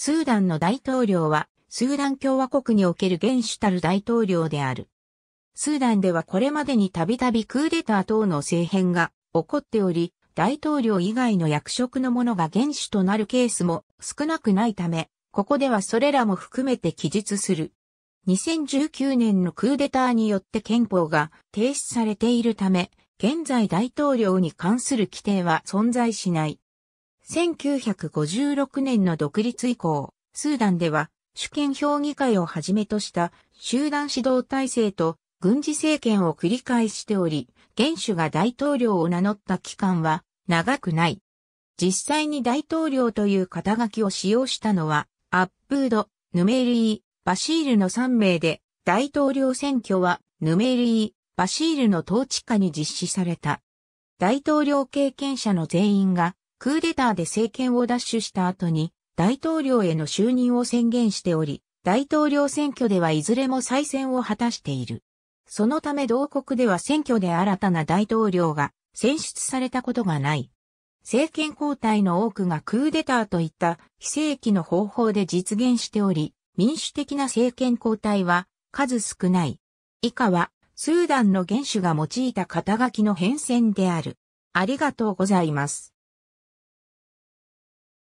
スーダンの大統領は、スーダン共和国における現主たる大統領である。スーダンではこれまでにたびたびクーデター等の政変が起こっており、大統領以外の役職の者が原主となるケースも少なくないため、ここではそれらも含めて記述する。2019年のクーデターによって憲法が停止されているため、現在大統領に関する規定は存在しない。1956年の独立以降、スーダンでは主権評議会をはじめとした集団指導体制と軍事政権を繰り返しており、元首が大統領を名乗った期間は長くない。実際に大統領という肩書きを使用したのは、アップード、ヌメルー、バシールの3名で、大統領選挙は、ヌメルー、バシールの統治下に実施された。大統領経験者の全員がクーデターで政権を奪取した後に大統領への就任を宣言しており、大統領選挙ではいずれも再選を果たしている。そのため同国では選挙で新たな大統領が選出されたことがない。政権交代の多くがクーデターといった非正規の方法で実現しており、民主的な政権交代は数少ない。以下は、スーダンの元首が用いた肩書きの変遷である。ありがとうございます。